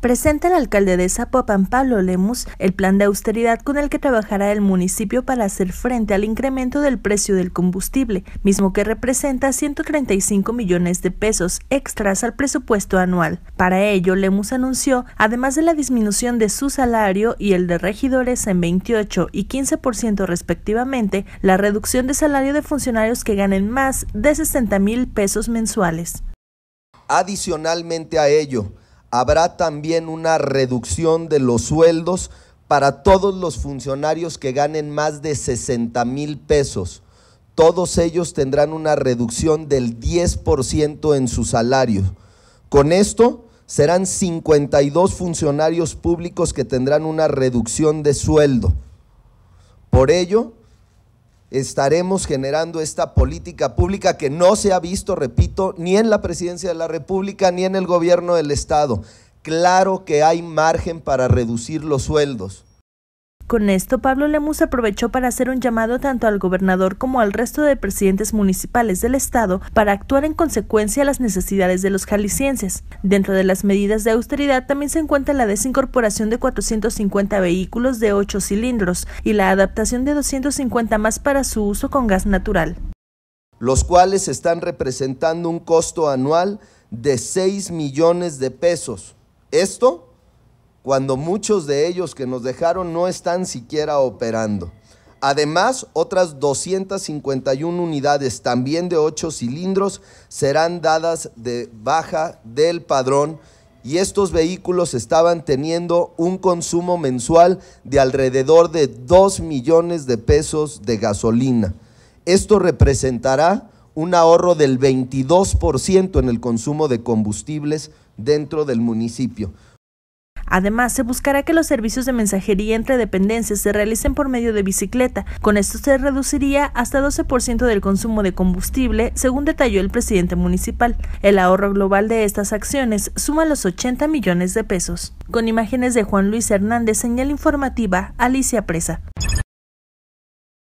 presenta el alcalde de Zapopan, Pablo Lemus, el plan de austeridad con el que trabajará el municipio para hacer frente al incremento del precio del combustible, mismo que representa 135 millones de pesos extras al presupuesto anual. Para ello, Lemus anunció, además de la disminución de su salario y el de regidores en 28 y 15% respectivamente, la reducción de salario de funcionarios que ganen más de 60 mil pesos mensuales. Adicionalmente a ello, habrá también una reducción de los sueldos para todos los funcionarios que ganen más de 60 mil pesos. Todos ellos tendrán una reducción del 10% en su salario. Con esto serán 52 funcionarios públicos que tendrán una reducción de sueldo. Por ello, estaremos generando esta política pública que no se ha visto, repito, ni en la presidencia de la República ni en el gobierno del Estado. Claro que hay margen para reducir los sueldos, con esto, Pablo Lemus aprovechó para hacer un llamado tanto al gobernador como al resto de presidentes municipales del estado para actuar en consecuencia a las necesidades de los jaliscienses. Dentro de las medidas de austeridad también se encuentra la desincorporación de 450 vehículos de 8 cilindros y la adaptación de 250 más para su uso con gas natural. Los cuales están representando un costo anual de 6 millones de pesos. Esto cuando muchos de ellos que nos dejaron no están siquiera operando. Además, otras 251 unidades, también de 8 cilindros, serán dadas de baja del padrón y estos vehículos estaban teniendo un consumo mensual de alrededor de 2 millones de pesos de gasolina. Esto representará un ahorro del 22% en el consumo de combustibles dentro del municipio. Además, se buscará que los servicios de mensajería entre dependencias se realicen por medio de bicicleta. Con esto se reduciría hasta 12% del consumo de combustible, según detalló el presidente municipal. El ahorro global de estas acciones suma los 80 millones de pesos. Con imágenes de Juan Luis Hernández, señal informativa, Alicia Presa.